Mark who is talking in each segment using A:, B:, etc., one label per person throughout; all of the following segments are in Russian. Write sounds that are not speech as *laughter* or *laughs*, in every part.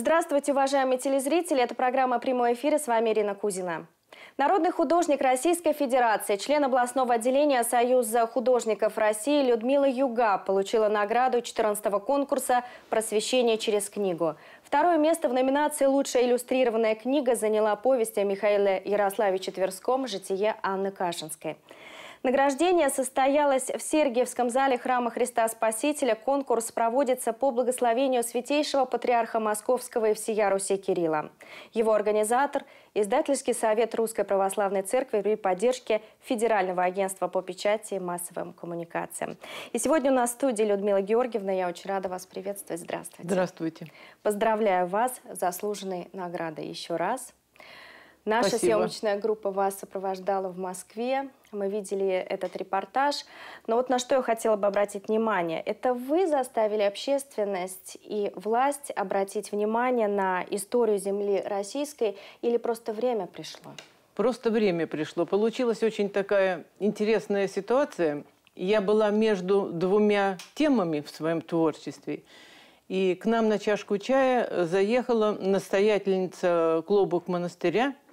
A: Здравствуйте, уважаемые телезрители! Это программа «Прямой эфир» с вами Ирина Кузина. Народный художник Российской Федерации, член областного отделения Союза художников России Людмила Юга получила награду 14-го конкурса «Просвещение через книгу». Второе место в номинации «Лучшая иллюстрированная книга» заняла повесть о Михаиле Ярославиче Тверском «Житие Анны Кашинской». Награждение состоялось в Сергиевском зале Храма Христа Спасителя. Конкурс проводится по благословению святейшего патриарха Московского и всея Руси Кирилла. Его организатор – Издательский совет Русской Православной Церкви при поддержке Федерального агентства по печати и массовым коммуникациям. И сегодня у нас в студии Людмила Георгиевна. Я очень рада вас приветствовать. Здравствуйте. Здравствуйте. Поздравляю вас с заслуженной наградой еще раз – Наша Спасибо. съемочная группа вас сопровождала в Москве. Мы видели этот репортаж. Но вот на что я хотела бы обратить внимание. Это вы заставили общественность и власть обратить внимание на историю земли российской или просто время пришло?
B: Просто время пришло. Получилась очень такая интересная ситуация. Я была между двумя темами в своем творчестве. И к нам на чашку чая заехала настоятельница клобук монастыря –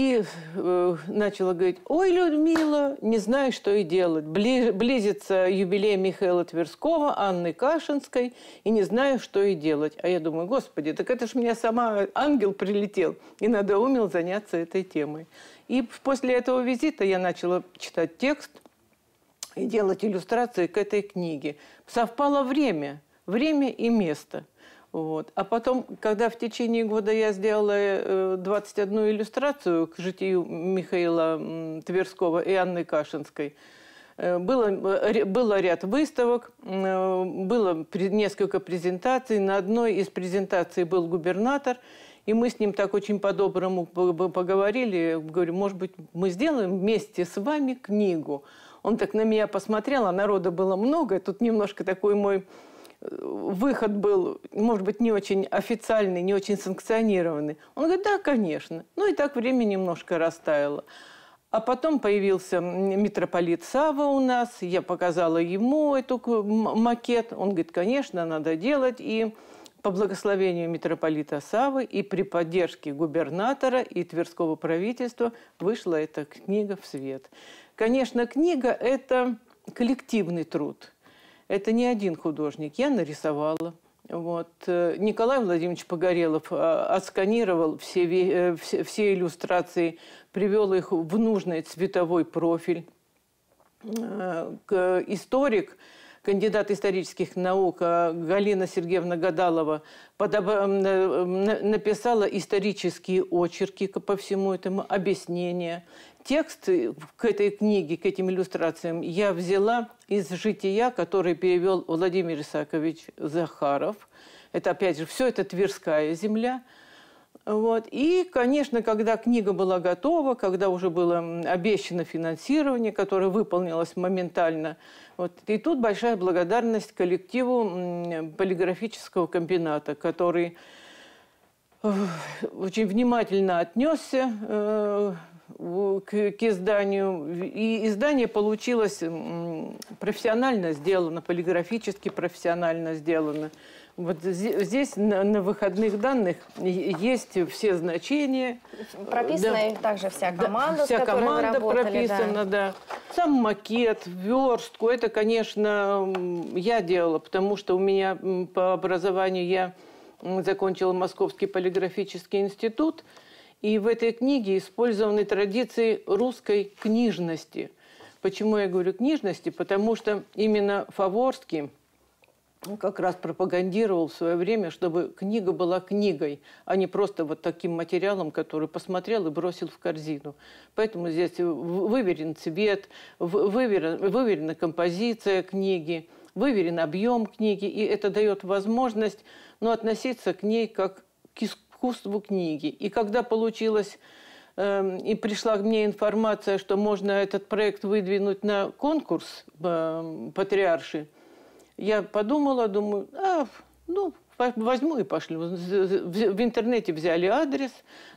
B: и э, начала говорить, ой, Людмила, не знаю, что и делать. Бли, близится юбилей Михаила Тверского, Анны Кашинской, и не знаю, что и делать. А я думаю, господи, так это ж меня сама ангел прилетел, и надо умел заняться этой темой. И после этого визита я начала читать текст и делать иллюстрации к этой книге. Совпало время, время и место – вот. А потом, когда в течение года я сделала 21 э, иллюстрацию к житию Михаила Тверского и Анны Кашинской, э, было, э, было ряд выставок, было несколько презентаций. На одной из презентаций был губернатор, и мы с ним так очень по-доброму поговорили. Говорю, может быть, мы сделаем вместе с вами книгу. Он так на меня посмотрел, а народа было много. Тут немножко такой мой выход был, может быть, не очень официальный, не очень санкционированный. Он говорит, да, конечно. Ну и так время немножко растаяло. А потом появился митрополит Сава у нас, я показала ему эту макет. Он говорит, конечно, надо делать. И по благословению митрополита Савы и при поддержке губернатора и Тверского правительства вышла эта книга в свет. Конечно, книга – это коллективный труд – это не один художник. Я нарисовала. Вот. Э, Николай Владимирович Погорелов э, отсканировал все, э, все, все иллюстрации, привел их в нужный цветовой профиль. Историк кандидат исторических наук а, Галина Сергеевна Гадалова э, написала исторические очерки по всему этому, объяснения. Текст э, к этой книге, к этим иллюстрациям я взяла из «Жития», который перевел Владимир Исакович Захаров. Это, опять же, все это Тверская земля – вот. И, конечно, когда книга была готова, когда уже было обещано финансирование, которое выполнилось моментально, вот. и тут большая благодарность коллективу полиграфического комбината, который э, очень внимательно отнесся э, к, к изданию. И издание получилось профессионально сделано, полиграфически профессионально сделано. Вот здесь на, на выходных данных есть все значения.
A: Прописана да, также вся команда, да, вся команда работали, прописана, да.
B: да. Сам макет, верстку, это, конечно, я делала, потому что у меня по образованию я закончила Московский полиграфический институт, и в этой книге использованы традиции русской книжности. Почему я говорю книжности? Потому что именно Фаворский ну, как раз пропагандировал в свое время, чтобы книга была книгой, а не просто вот таким материалом, который посмотрел и бросил в корзину. Поэтому здесь выверен цвет, выверен, выверена композиция книги, выверен объем книги, и это дает возможность ну, относиться к ней как к искусству книги. И когда получилось эм, и пришла к мне информация, что можно этот проект выдвинуть на конкурс эм, патриарши – я подумала, думаю, а, ну, возьму и пошлю. В интернете взяли адрес,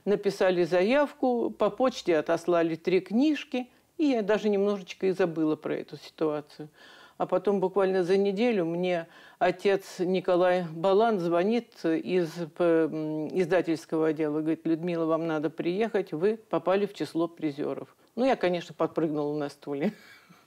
B: написали заявку, по почте отослали три книжки, и я даже немножечко и забыла про эту ситуацию. А потом буквально за неделю мне отец Николай Балан звонит из издательского отдела, говорит, Людмила, вам надо приехать, вы попали в число призеров. Ну, я, конечно, подпрыгнула на стуле.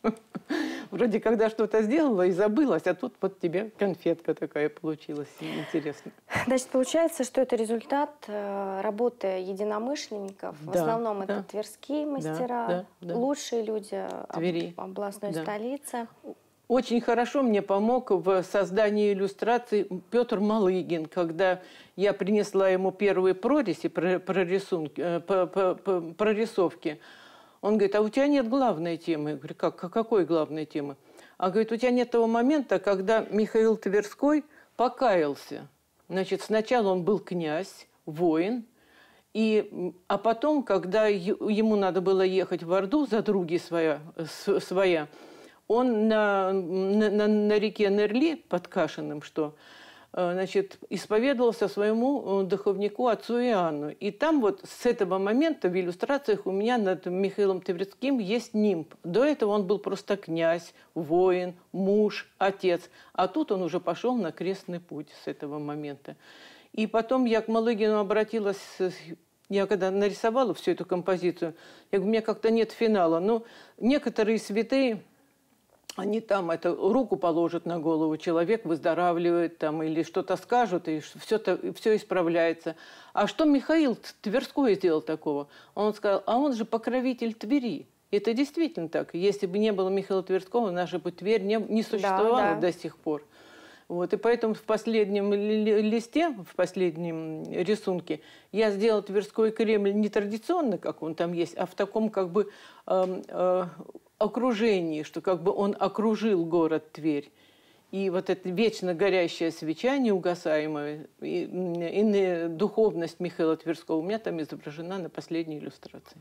B: *laughs* Вроде когда что-то сделала и забылась, а тут вот тебе конфетка такая получилась. Интересно.
A: Значит, получается, что это результат э, работы единомышленников. Да, В основном да. это тверские мастера, да, да, да. лучшие люди Твери. областной да. столицы.
B: Очень хорошо мне помог в создании иллюстраций Петр Малыгин, когда я принесла ему первые прорези, прорисунки, прорисовки. Про, про, э, про, про он говорит, а у тебя нет главной темы. Я говорю, как, какой главной темы? А говорит, у тебя нет того момента, когда Михаил Тверской покаялся. Значит, сначала он был князь, воин, и, а потом, когда ему надо было ехать в Орду за други своя, своя он на, на, на реке Нерли под Кашиным, что Э, значит, исповедовался своему э, духовнику отцу Иоанну. И там вот с этого момента в иллюстрациях у меня над Михаилом Тверским есть нимб. До этого он был просто князь, воин, муж, отец. А тут он уже пошел на крестный путь с этого момента. И потом я к Малыгину обратилась я когда нарисовала всю эту композицию, я говорю, у меня как-то нет финала. Но ну, некоторые святые они там это руку положат на голову, человек выздоравливает там или что-то скажут, и все, -то, все исправляется. А что Михаил Тверской сделал такого? Он сказал, а он же покровитель Твери. Это действительно так. Если бы не было Михаила Тверского, наша бы Тверь не, не существовала да, да. до сих пор. Вот, и поэтому в последнем листе, в последнем рисунке я сделал Тверской Кремль не традиционно, как он там есть, а в таком как бы эм, э, окружении, что как бы он окружил город Тверь. И вот эта вечно горящая свеча, неугасаемая, и, и духовность Михаила Тверского у меня там изображена на последней иллюстрации.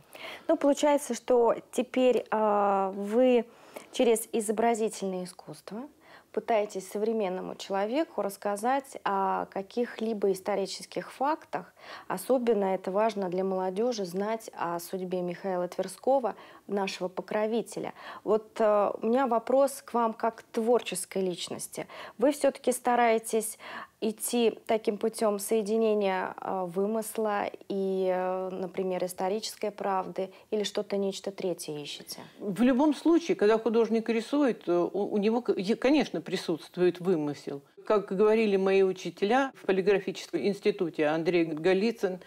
A: Ну, получается, что теперь э, вы через изобразительное искусство – пытаетесь современному человеку рассказать о каких-либо исторических фактах. Особенно это важно для молодежи знать о судьбе Михаила Тверского, нашего покровителя. Вот э, у меня вопрос к вам как к творческой личности. Вы все-таки стараетесь идти таким путем соединения э, вымысла и, э, например, исторической правды или что-то нечто третье ищете?
B: В любом случае, когда художник рисует, э, у него, конечно, присутствует вымысел. Как говорили мои учителя в полиграфическом институте Андрей Голицын,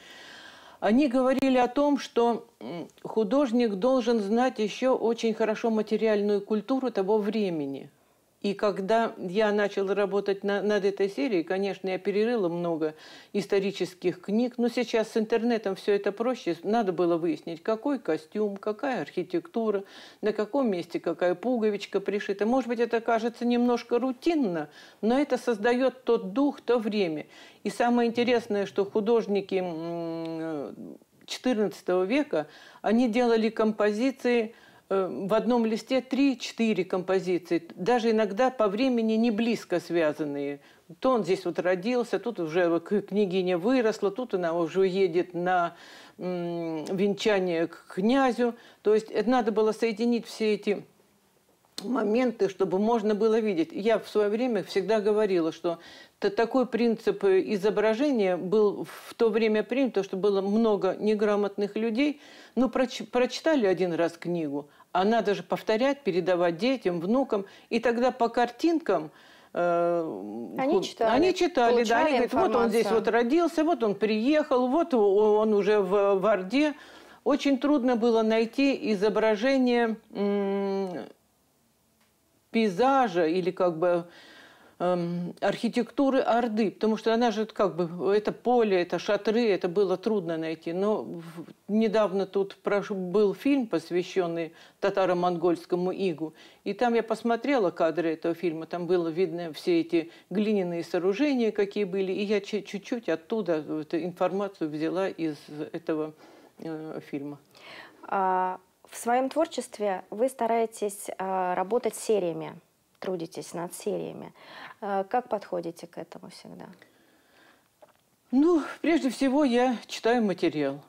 B: они говорили о том, что художник должен знать еще очень хорошо материальную культуру того времени – и когда я начала работать на, над этой серией, конечно, я перерыла много исторических книг, но сейчас с интернетом все это проще. Надо было выяснить, какой костюм, какая архитектура, на каком месте какая пуговичка пришита. Может быть, это кажется немножко рутинно, но это создает тот дух, то время. И самое интересное, что художники XIV века, они делали композиции – в одном листе 3-4 композиции, даже иногда по времени не близко связанные. То он здесь вот родился, тут уже княгиня выросла, тут она уже едет на венчание к князю. То есть это надо было соединить все эти моменты, чтобы можно было видеть. Я в свое время всегда говорила, что такой принцип э, изображения был в то время принят, что было много неграмотных людей. но проч прочитали один раз книгу, а надо же повторять, передавать детям, внукам. И тогда по картинкам э, они читали, они читали да, они говорят, вот он здесь вот родился, вот он приехал, вот он уже в, в Орде. Очень трудно было найти изображение пейзажа или как бы эм, архитектуры Орды, потому что она же как бы, это поле, это шатры, это было трудно найти. Но недавно тут был фильм, посвященный татаро-монгольскому игу, и там я посмотрела кадры этого фильма, там было видно все эти глиняные сооружения, какие были, и я чуть-чуть оттуда эту информацию взяла из этого э, фильма.
A: А в своем творчестве вы стараетесь э, работать сериями, трудитесь над сериями. Э, как подходите к этому всегда?
B: Ну, прежде всего, я читаю материал.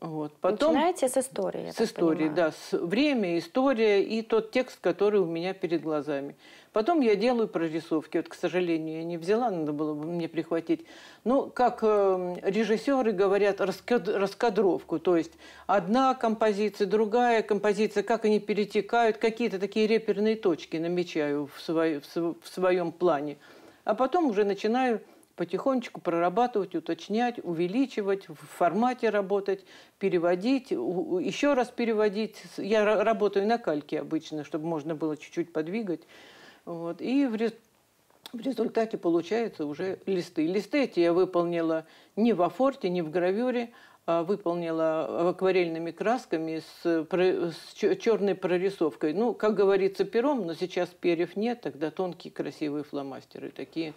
B: Вот. Потом, Начинаете
A: с истории. С истории, понимаю.
B: да. С время, история и тот текст, который у меня перед глазами. Потом я делаю прорисовки. Вот, к сожалению, я не взяла, надо было бы мне прихватить. Ну, как э, режиссеры говорят, раскадровку. То есть одна композиция, другая композиция, как они перетекают, какие-то такие реперные точки намечаю в, свой, в, в своем плане. А потом уже начинаю потихонечку прорабатывать, уточнять, увеличивать, в формате работать, переводить, еще раз переводить. Я работаю на кальке обычно, чтобы можно было чуть-чуть подвигать. Вот. И в, в результате получаются уже листы. Листы эти я выполнила не во форте, не в гравюре, а, выполнила а, акварельными красками с, с черной прорисовкой. Ну, как говорится, пером, но сейчас перьев нет, тогда тонкие красивые фломастеры такие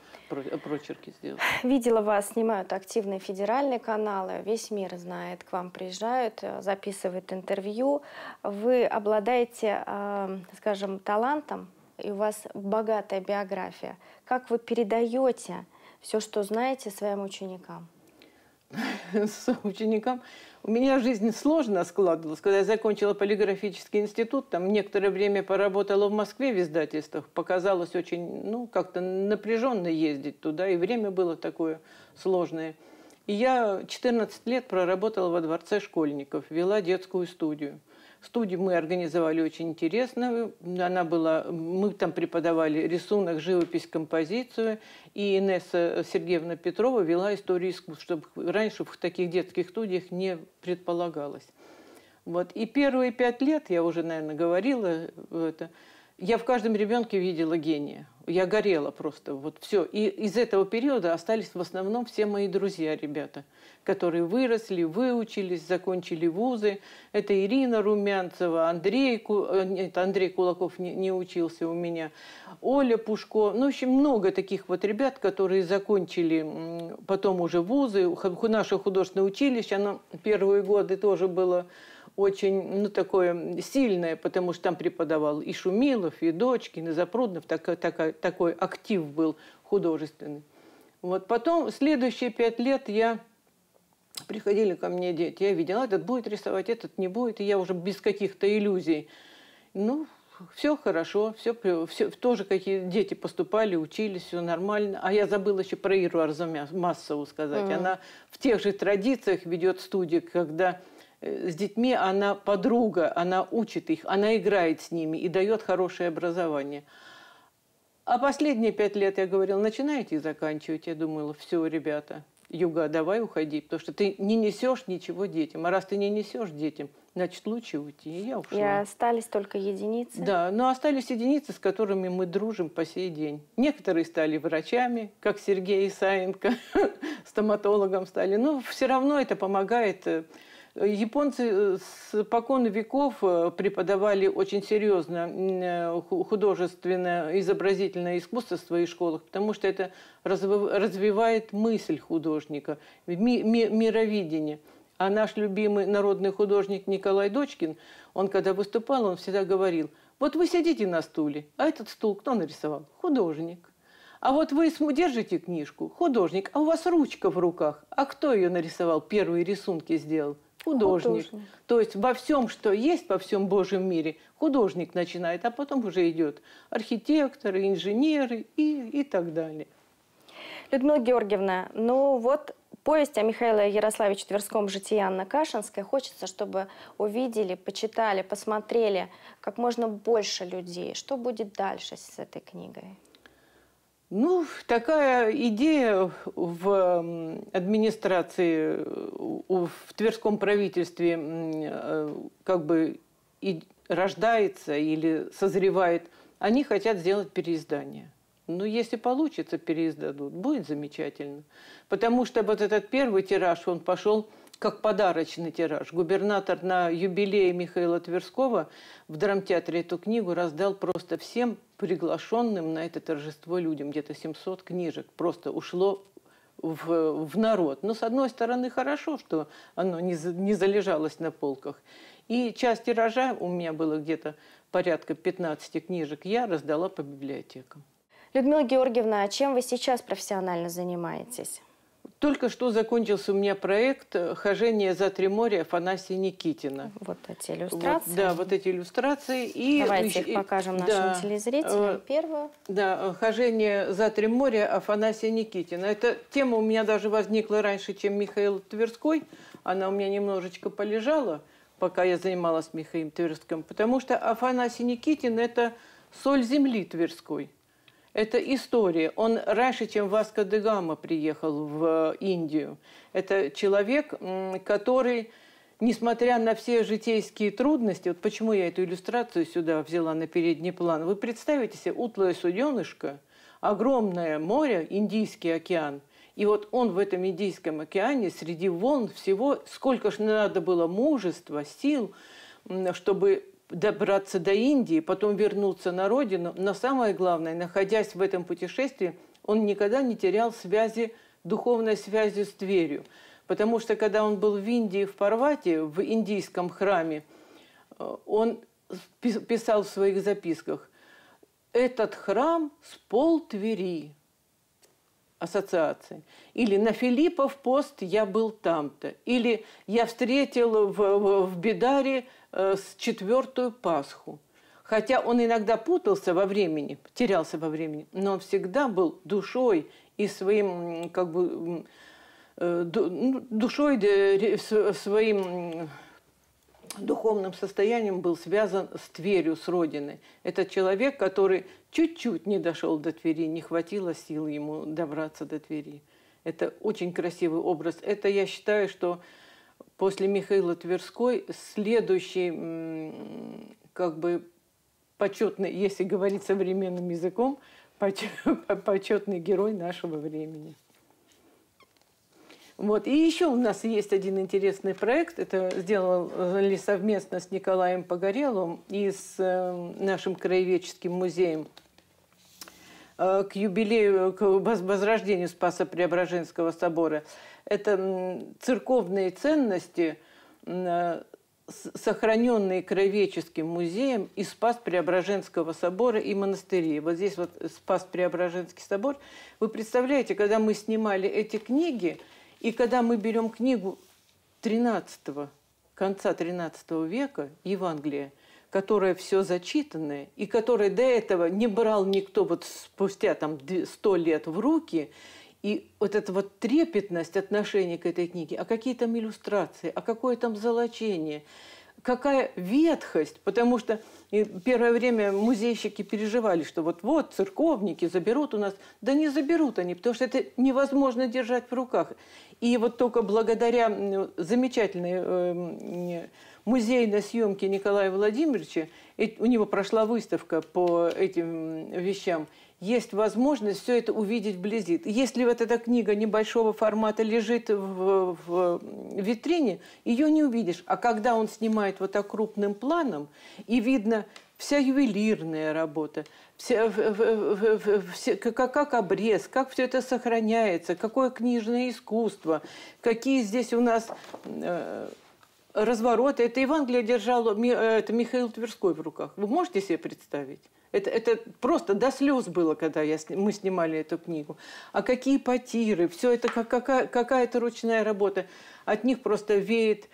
B: прочерки сделали.
A: Видела вас, снимают активные федеральные каналы, весь мир знает, к вам приезжают, э, записывают интервью. Вы обладаете, а, скажем, талантом, и у вас богатая биография. Как вы передаете все, что знаете своим ученикам?
B: *laughs* с учеником. У меня жизнь сложно складывалась. Когда я закончила полиграфический институт, там некоторое время поработала в Москве в издательствах. Показалось очень, ну, как-то напряженно ездить туда, и время было такое сложное. И я 14 лет проработала во дворце школьников, вела детскую студию. Студию мы организовали очень интересную. Она была, мы там преподавали рисунок, живопись, композицию. И Инесса Сергеевна Петрова вела историю искусств, чтобы раньше в таких детских студиях не предполагалось. Вот. И первые пять лет, я уже, наверное, говорила, э, это, я в каждом ребенке видела гения я горела просто. Вот все. И из этого периода остались в основном все мои друзья, ребята, которые выросли, выучились, закончили вузы. Это Ирина Румянцева, Андрей, э, нет, Андрей Кулаков не, не учился у меня, Оля Пушко. Ну, в общем, много таких вот ребят, которые закончили потом уже вузы. Наше художественное училище, оно первые годы тоже было очень, ну, такое сильное, потому что там преподавал и Шумилов, и Дочкин, и Запруднов. Так, так, такой актив был художественный. Вот потом следующие пять лет я приходили ко мне дети, я видела, этот будет рисовать, этот не будет, и я уже без каких-то иллюзий. Ну, все хорошо, все, все тоже какие дети поступали, учились, все нормально. А я забыла еще про Иру Арзамасову сказать. Mm-hmm. Она в тех же традициях ведет студию, когда с детьми она подруга, она учит их, она играет с ними и дает хорошее образование. А последние пять лет я говорила, начинаете и заканчивайте. Я думала, все, ребята, Юга, давай уходи, потому что ты не несешь ничего детям. А раз ты не несешь детям, значит, лучше уйти. И я ушла. И
A: остались только единицы?
B: Да, но остались единицы, с которыми мы дружим по сей день. Некоторые стали врачами, как Сергей Исаенко, *laughs* стоматологом стали. Но все равно это помогает э, Японцы э, с покон веков э, преподавали очень серьезно э, художественное изобразительное искусство в своих школах, потому что это развивает мысль художника, ми ми мировидение. А наш любимый народный художник Николай Дочкин, он когда выступал, он всегда говорил, вот вы сидите на стуле, а этот стул кто нарисовал? Художник. А вот вы держите книжку, художник, а у вас ручка в руках. А кто ее нарисовал, первые рисунки сделал? Художник. художник. То есть во всем, что есть, во всем Божьем мире, художник начинает, а потом уже идет архитекторы, инженеры и, и так далее.
A: Людмила Георгиевна, ну вот повесть о Михаиле Ярославиче Тверском «Житие Анна Кашинская». Хочется, чтобы увидели, почитали, посмотрели как можно больше людей. Что будет дальше с этой книгой?
B: Ну, такая идея в администрации, в Тверском правительстве э, как бы и рождается или созревает. Они хотят сделать переиздание. Ну, если получится, переиздадут. Будет замечательно. Потому что вот этот первый тираж, он пошел как подарочный тираж. Губернатор на юбилее Михаила Тверского в драмтеатре эту книгу раздал просто всем приглашенным на это торжество людям. Где-то 700 книжек просто ушло в, в народ. Но, с одной стороны, хорошо, что оно не, за, не залежалось на полках. И часть тиража, у меня было где-то порядка 15 книжек, я раздала по библиотекам.
A: Людмила Георгиевна, а чем вы сейчас профессионально занимаетесь?
B: Только что закончился у меня проект э, «Хожение за три моря» Афанасия Никитина. Вот эти иллюстрации. Вот, да, вот эти иллюстрации. И, Давайте их покажем нашим э, да, телезрителям. Первое. Да, «Хожение за три моря» Афанасия Никитина. Эта тема у меня даже возникла раньше, чем Михаил Тверской. Она у меня немножечко полежала, пока я занималась Михаилом Тверским. Потому что Афанасий Никитин – это соль земли Тверской – это история. Он раньше, чем Васко де Гама приехал в э, Индию. Это человек, который, несмотря на все житейские трудности, вот почему я эту иллюстрацию сюда взяла на передний план, вы представите себе утлое суденышко, огромное море, Индийский океан – и вот он в этом Индийском океане среди волн всего, сколько же надо было мужества, сил, чтобы добраться до Индии, потом вернуться на родину, но самое главное, находясь в этом путешествии, он никогда не терял связи, духовной связи с Тверью. Потому что когда он был в Индии, в Парвате, в индийском храме, э, он писал в своих записках, этот храм с пол Твери, ассоциации. Или на Филиппов пост я был там-то. Или я встретил в, в, в Бедаре Э, с четвертую Пасху. Хотя он иногда путался во времени, терялся во времени, но он всегда был душой и своим, как бы, э, ну, душой, э, своим духовным состоянием был связан с Тверью, с Родиной. Это человек, который чуть-чуть не дошел до Твери, не хватило сил ему добраться до Твери. Это очень красивый образ. Это, я считаю, что после Михаила Тверской следующий, как бы почетный, если говорить современным языком, *laughs* почетный герой нашего времени. Вот. И еще у нас есть один интересный проект. Это сделали э, совместно с Николаем Погореловым и с э, нашим краеведческим музеем э, к юбилею, к возрождению Спаса Преображенского собора это церковные ценности, э, сохраненные Кровеческим музеем и Спас Преображенского собора и монастырей. Вот здесь вот Спас Преображенский собор. Вы представляете, когда мы снимали эти книги, и когда мы берем книгу 13 конца 13 века Евангелия, которая все зачитанное, и которое до этого не брал никто вот спустя там 100 лет в руки – и вот эта вот трепетность отношения к этой книге, а какие там иллюстрации, а какое там золочение, какая ветхость, потому что э, первое время музейщики переживали, что вот-вот церковники заберут у нас. Да не заберут они, потому что это невозможно держать в руках. И вот только благодаря замечательной э, музейной съемке Николая Владимировича, э, у него прошла выставка по этим вещам – есть возможность все это увидеть вблизи. Если вот эта книга небольшого формата лежит в, в витрине, ее не увидишь. А когда он снимает вот так крупным планом, и видно вся ювелирная работа, все, все, как, как обрез, как все это сохраняется, какое книжное искусство, какие здесь у нас э, развороты. Это Евангелие держал э, это Михаил Тверской в руках. Вы можете себе представить? Это, это просто до слез было, когда я, мы снимали эту книгу. А какие потиры, все это как, какая, какая-то ручная работа. От них просто веет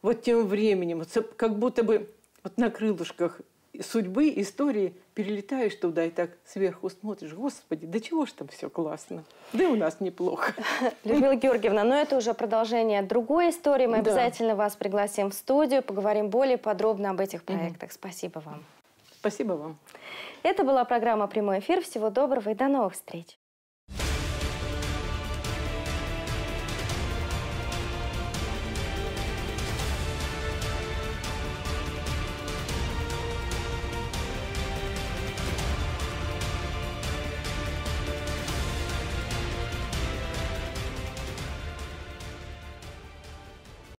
B: вот тем временем, как будто бы вот на крылышках судьбы, истории перелетаешь туда и так сверху смотришь, господи, да чего ж там все классно, да у нас неплохо.
A: *laughs* Людмила Георгиевна, но это уже продолжение другой истории, мы да. обязательно вас пригласим в студию, поговорим более подробно об этих проектах. Угу. Спасибо вам. Спасибо вам. Это была программа «Прямой эфир». Всего доброго и до новых встреч.